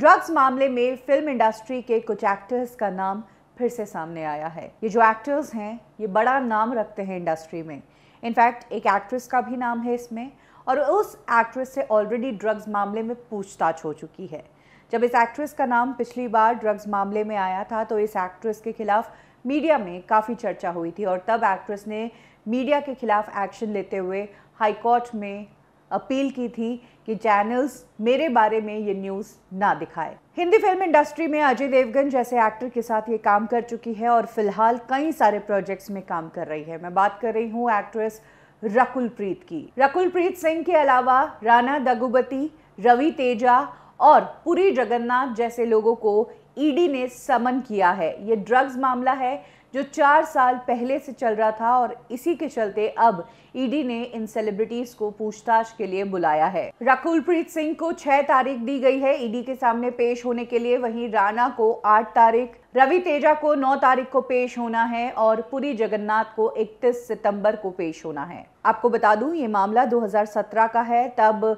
drugs मामले में film industry के कुछ एक्टर्स का नाम फिर से सामने आया है ये जो एक्टर्स हैं ये बड़ा नाम रखते हैं इंडस्ट्री में इनफैक्ट एक एक्ट्रेस का भी नाम है इसमें और उस एक्ट्रेस से ऑलरेडी ड्रग्स मामले में पूछताछ हो चुकी है जब इस एक्ट्रेस का नाम पिछली बार ड्रग्स मामले में आया था तो इस एक्ट्रेस के खिलाफ मीडिया में काफ़ी चर्चा हुई थी और तब एक्ट्रेस ने मीडिया के खिलाफ एक्शन लेते हुए हाईकोर्ट में अपील की थी कि चैनल्स मेरे बारे में ये न्यूज़ ना दिखाए हिंदी फिल्म इंडस्ट्री में अजय देवगन जैसे एक्टर के साथ ये काम कर चुकी है और फिलहाल कई सारे प्रोजेक्ट्स में काम कर रही है मैं बात कर रही हूँ एक्ट्रेस रकुल प्रीत की रकुल प्रीत सिंह के अलावा राना दगुबती रवि तेजा और पुरी जगन्नाथ जैसे लोगों को ईडी e ने समन किया है ये ड्रग्स मामला है जो चार साल पहले से चल रहा था और इसी के चलते अब ईडी e ने इन सेलिब्रिटीज को पूछताछ के लिए बुलाया है रकुलप्रीत सिंह को छह तारीख दी गई है ईडी e के सामने पेश होने के लिए वहीं राणा को आठ तारीख रवि तेजा को नौ तारीख को पेश होना है और पुरी जगन्नाथ को इकतीस सितंबर को पेश होना है आपको बता दूं ये मामला 2017 का है तब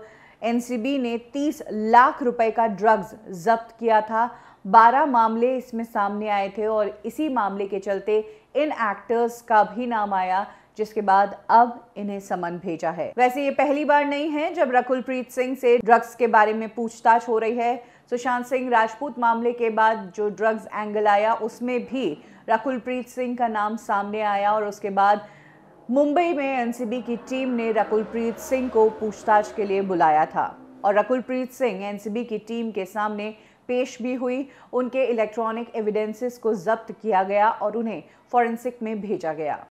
एनसीबी ने 30 लाख रुपए का ड्रग्स जब्त किया था 12 मामले इसमें सामने आए थे और इसी मामले के चलते इन एक्टर्स का भी नाम आया जिसके बाद अब इन्हें समन भेजा है वैसे ये पहली बार नहीं है जब रकुलप्रीत सिंह से ड्रग्स के बारे में पूछताछ हो रही है सुशांत सिंह राजपूत मामले के बाद जो ड्रग्स एंगल आया उसमें भी रकुलप्रीत सिंह का नाम सामने आया और उसके बाद मुंबई में एनसीबी की टीम ने रकुलप्रीत सिंह को पूछताछ के लिए बुलाया था और रकुलप्रीत सिंह एनसीबी की टीम के सामने पेश भी हुई उनके इलेक्ट्रॉनिक एविडेंसेस को जब्त किया गया और उन्हें फॉरेंसिक में भेजा गया